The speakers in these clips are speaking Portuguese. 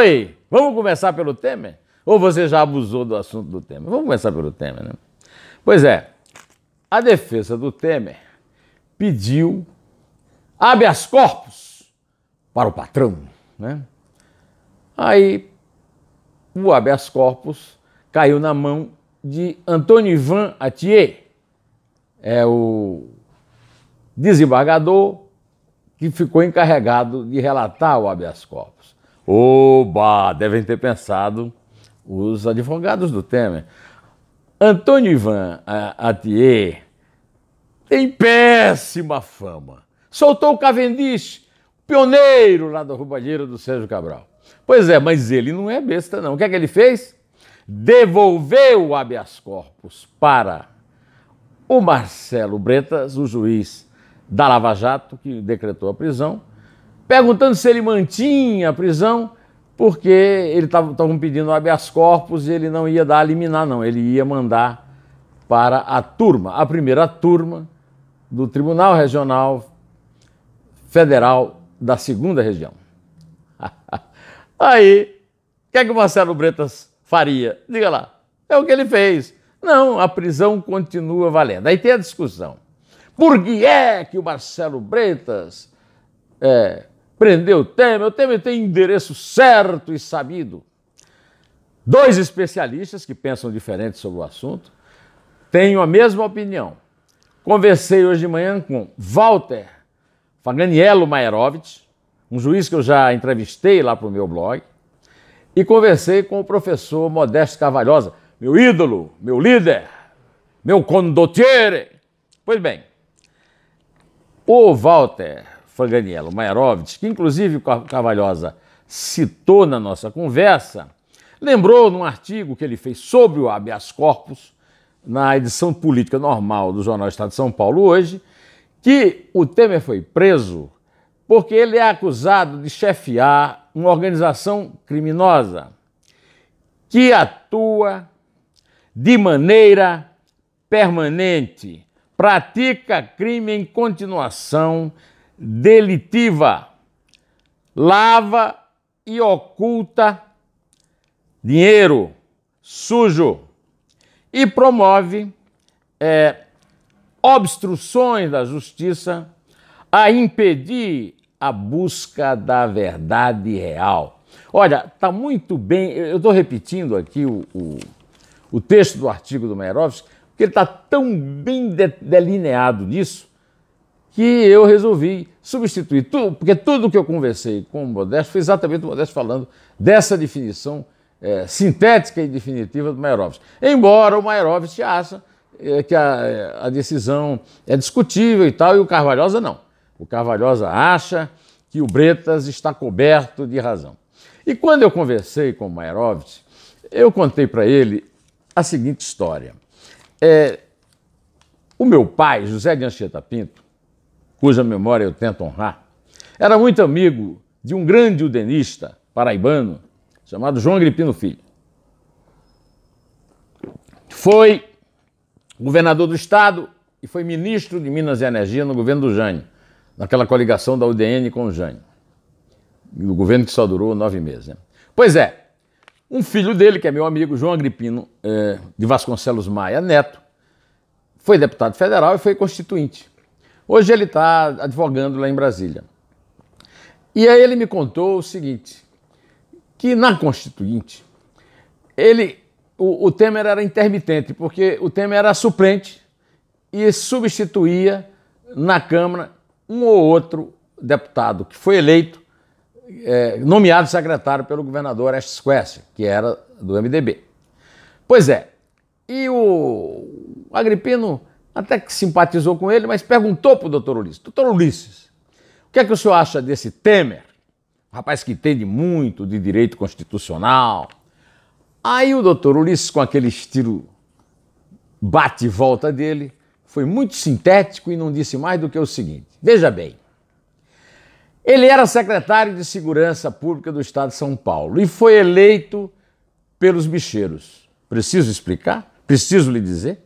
Oi, vamos começar pelo Temer? Ou você já abusou do assunto do Temer? Vamos começar pelo Temer, né? Pois é, a defesa do Temer pediu habeas corpus para o patrão, né? Aí o habeas corpus caiu na mão de Antônio Ivan Atier, é o desembargador que ficou encarregado de relatar o habeas corpus. Oba! Devem ter pensado os advogados do Temer. Antônio Ivan Atier tem péssima fama. Soltou o Cavendish, pioneiro lá da roubalheira do Sérgio Cabral. Pois é, mas ele não é besta, não. O que é que ele fez? Devolveu o habeas corpus para o Marcelo Bretas, o juiz da Lava Jato, que decretou a prisão, perguntando se ele mantinha a prisão, porque ele estavam pedindo habeas corpus e ele não ia dar a liminar, não. Ele ia mandar para a turma, a primeira turma do Tribunal Regional Federal da Segunda Região. Aí, o que é que o Marcelo Bretas faria? Diga lá. É o que ele fez. Não, a prisão continua valendo. Aí tem a discussão. Por que é que o Marcelo Bretas é, prendeu Temer, o Temer tem endereço certo e sabido. Dois especialistas que pensam diferente sobre o assunto têm a mesma opinião. Conversei hoje de manhã com Walter Faganiello Maerovitch, um juiz que eu já entrevistei lá para o meu blog, e conversei com o professor Modesto Carvalhosa, meu ídolo, meu líder, meu condottiere. Pois bem, o Walter Fanganiello Maerovitch, que inclusive Cavalhosa citou na nossa conversa, lembrou num artigo que ele fez sobre o habeas corpus, na edição política normal do Jornal Estado de São Paulo hoje, que o Temer foi preso porque ele é acusado de chefiar uma organização criminosa que atua de maneira permanente, pratica crime em continuação delitiva, lava e oculta dinheiro sujo e promove é, obstruções da justiça a impedir a busca da verdade real. Olha, está muito bem, eu estou repetindo aqui o, o, o, texto do artigo do Merovski, porque ele está tão bem de, delineado nisso que eu resolvi substituir tudo, porque tudo que eu conversei com o Modesto foi exatamente o Modesto falando dessa definição é, sintética e definitiva do Maierovitch. Embora o Maierovitch acha é, que a, eh, a, decisão é discutível e tal, e o Carvalhosa não. O Carvalhosa acha que o Bretas está coberto de razão. E quando eu conversei com o Maierovitch, eu contei para ele a seguinte história. É, o meu pai, José de Anchieta Pinto, cuja memória eu tento honrar. Era muito amigo de um grande udenista paraibano chamado João Agripino Filho. Foi governador do estado e foi ministro de Minas e Energia no governo do Jânio, naquela coligação da UDN com o Jânio, no governo que só durou nove meses. Né? Pois é, um filho dele, que é meu amigo João Agripino é, de Vasconcelos Maia Neto, foi deputado federal e foi constituinte. Hoje ele está advogando lá em Brasília. E aí ele me contou o seguinte: que na Constituinte, ele, o, o Temer era intermitente, porque o Temer era suplente e substituía na Câmara um ou outro deputado que foi eleito, é, nomeado secretário pelo governador Orestes Quest, que era do MDB. Pois é, e o Agripino até que simpatizou com ele, mas perguntou para o doutor Ulisses: Doutor Ulisses, o que é que o senhor acha desse Temer? Um rapaz que entende muito de direito constitucional. Aí o doutor Ulisses, com aquele estilo bate e volta dele, foi muito sintético e não disse mais do que o seguinte: Veja bem, ele era secretário de Segurança Pública do Estado de São Paulo e foi eleito pelos bicheiros. Preciso explicar? Preciso lhe dizer?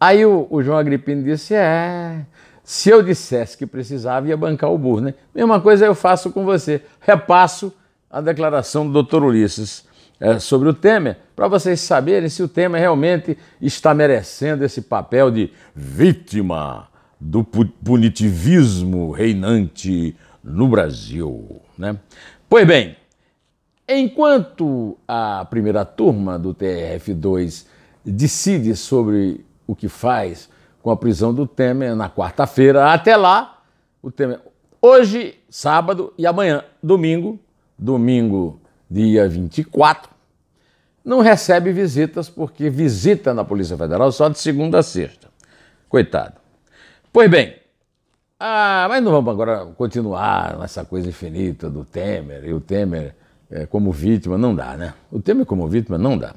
Aí o, o João Agripino disse: É, se eu dissesse que precisava, ia bancar o burro, né? Mesma coisa eu faço com você. Repasso a declaração do doutor Ulisses é, sobre o Temer, para vocês saberem se o Temer realmente está merecendo esse papel de vítima do punitivismo reinante no Brasil. Né? Pois bem, enquanto a primeira turma do TRF2 decide sobre o que faz com a prisão do Temer na quarta-feira. Até lá, o Temer. Hoje, sábado e amanhã, domingo, domingo, dia 24, não recebe visitas, porque visita na Polícia Federal só de segunda a sexta. Coitado. Pois bem, ah, mas não vamos agora continuar nessa coisa infinita do Temer e o Temer é, como vítima, não dá, né? O Temer como vítima não dá.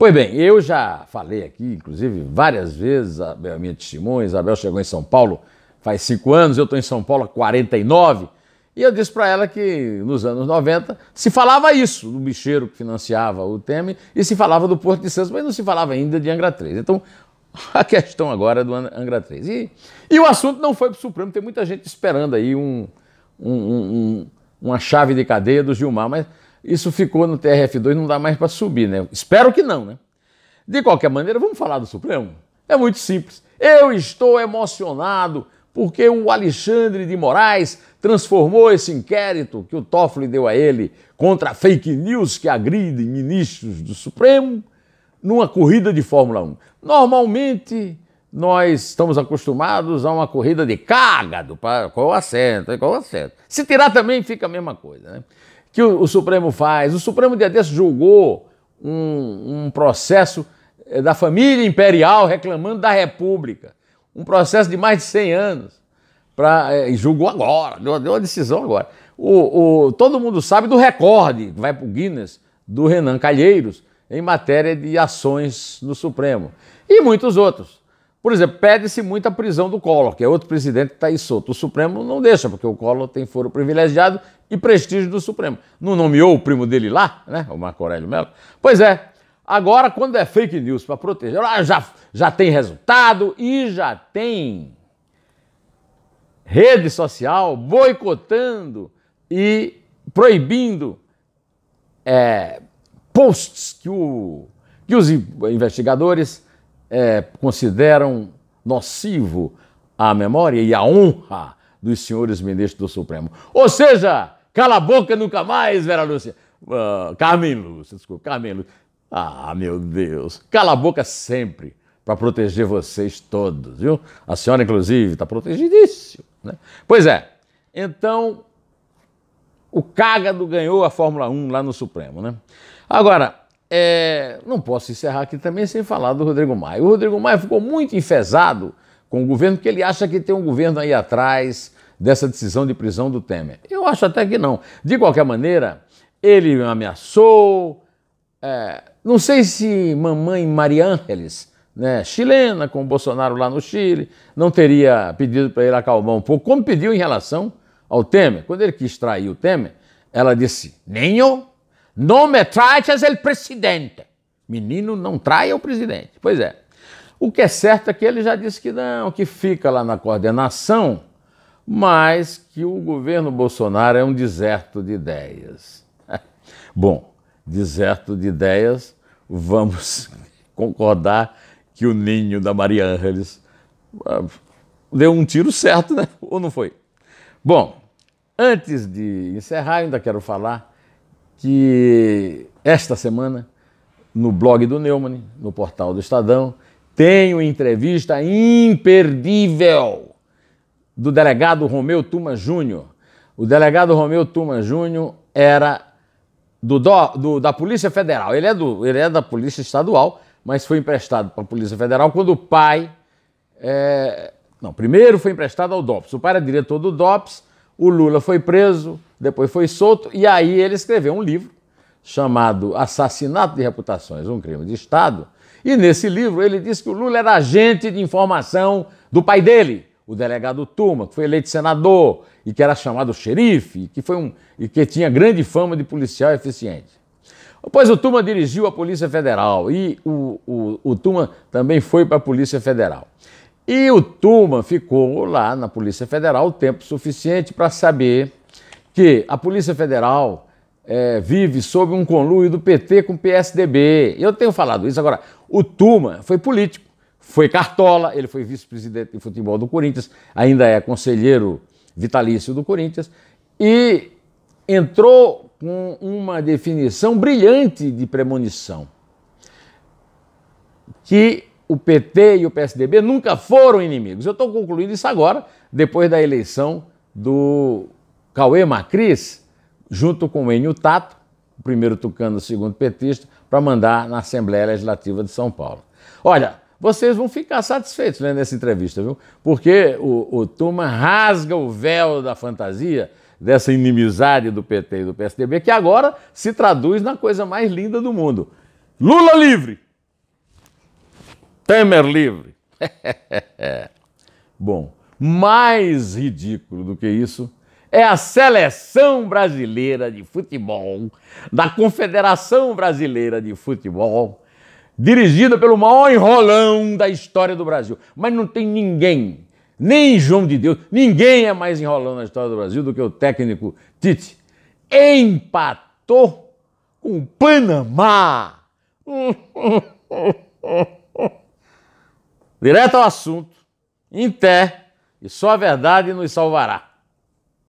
Pois bem, eu já falei aqui, inclusive, várias vezes, a minha testemunha, Isabel chegou em São Paulo faz cinco anos, eu estou em São Paulo há 49, e eu disse para ela que nos anos 90 se falava isso, do bicheiro que financiava o Temer, e se falava do Porto de Santos, mas não se falava ainda de Angra 3. Então, a questão agora é do Angra 3. E, e o assunto não foi para o Supremo, tem muita gente esperando aí um, um, um, uma chave de cadeia do Gilmar, mas isso ficou no TRF2, não dá mais para subir, né? Espero que não, né? De qualquer maneira, vamos falar do Supremo? É muito simples. Eu estou emocionado porque o Alexandre de Moraes transformou esse inquérito que o Toffoli deu a ele contra fake news que agride ministros do Supremo numa corrida de Fórmula 1. Normalmente, nós estamos acostumados a uma corrida de cágado, para qual assento, qual assento. Se tirar também fica a mesma coisa, né? que o, o Supremo faz. O Supremo dia desse julgou um, um processo eh, da família imperial reclamando da República. Um processo de mais de 100 anos. Pra, é, julgou agora, deu, deu uma decisão agora. O, o, todo mundo sabe do recorde, vai para o Guinness, do Renan Calheiros, em matéria de ações no Supremo. E muitos outros. Por exemplo, pede-se muito a prisão do Collor, que é outro presidente que está aí solto. O Supremo não deixa, porque o Collor tem foro privilegiado e prestígio do Supremo. Não nomeou o primo dele lá, né? O Marco Aurélio Melo? Pois é. Agora, quando é fake news para proteger, ah, já, já tem resultado e já tem rede social boicotando e proibindo é, posts que, o, que os investigadores é, consideram nocivo à memória e à honra dos senhores ministros do Supremo. Ou seja, cala a boca nunca mais, Vera Lúcia. Uh, Carmen Lúcia, desculpa, Carmen Lúcia. Ah, meu Deus. Cala a boca sempre para proteger vocês todos, viu? A senhora, inclusive, está protegidíssima. Né? Pois é, então o Cágado ganhou a Fórmula 1 lá no Supremo, né? Agora, é, não posso encerrar aqui também sem falar do Rodrigo Maia. O Rodrigo Maia ficou muito enfesado com o governo, porque ele acha que tem um governo aí atrás dessa decisão de prisão do Temer. Eu acho até que não. De qualquer maneira, ele ameaçou. É, não sei se mamãe Maria Ângeles, né, chilena, com o Bolsonaro lá no Chile, não teria pedido para ele acalmar um pouco, como pediu em relação ao Temer. Quando ele quis trair o Temer, ela disse: eu. Não me traias el presidente. Menino, não traia o presidente. Pois é. O que é certo é que ele já disse que não, que fica lá na coordenação, mas que o governo Bolsonaro é um deserto de ideias. Bom, deserto de ideias, vamos concordar que o ninho da Maria Ângeles ah, deu um tiro certo, né? Ou não foi? Bom, antes de encerrar, ainda quero falar que esta semana, no blog do Neumann, no portal do Estadão, tenho entrevista imperdível do delegado Romeu Tuma Júnior. O delegado Romeu Tuma Júnior era do, do, da Polícia Federal. Ele é, do, ele é da Polícia Estadual, mas foi emprestado para a Polícia Federal quando o pai. É, não, primeiro foi emprestado ao DOPS. O pai era diretor do DOPS, o Lula foi preso, depois foi solto, e aí ele escreveu um livro chamado Assassinato de Reputações, um crime de Estado. E nesse livro ele diz que o Lula era agente de informação do pai dele, o delegado Turma, que foi eleito senador e que era chamado xerife, que foi um e que tinha grande fama de policial eficiente. Pois o Turma dirigiu a Polícia Federal e o, o, o Turma também foi para a Polícia Federal. E o Turma ficou lá na Polícia Federal o tempo suficiente para saber que a Polícia Federal é, vive sob um conluio do PT com o PSDB. Eu tenho falado isso agora. O Tuma foi político, foi cartola, ele foi vice-presidente de futebol do Corinthians, ainda é conselheiro vitalício do Corinthians, e entrou com uma definição brilhante de premonição. Que o PT e o PSDB nunca foram inimigos. Eu estou concluindo isso agora, depois da eleição do Cauê Macris, junto com o Enio Tato, o primeiro tucano, o segundo petista, para mandar na Assembleia Legislativa de São Paulo. Olha, vocês vão ficar satisfeitos lendo essa entrevista, viu? Porque o, o Turma rasga o véu da fantasia dessa inimizade do PT e do PSDB, que agora se traduz na coisa mais linda do mundo. Lula livre! Temer livre! Bom, mais ridículo do que isso é a seleção brasileira de futebol, da Confederação Brasileira de Futebol, dirigida pelo maior enrolão da história do Brasil. Mas não tem ninguém, nem João de Deus, ninguém é mais enrolão na história do Brasil do que o técnico Tite. Empatou com o Panamá. Direto ao assunto, em pé, e só a verdade nos salvará.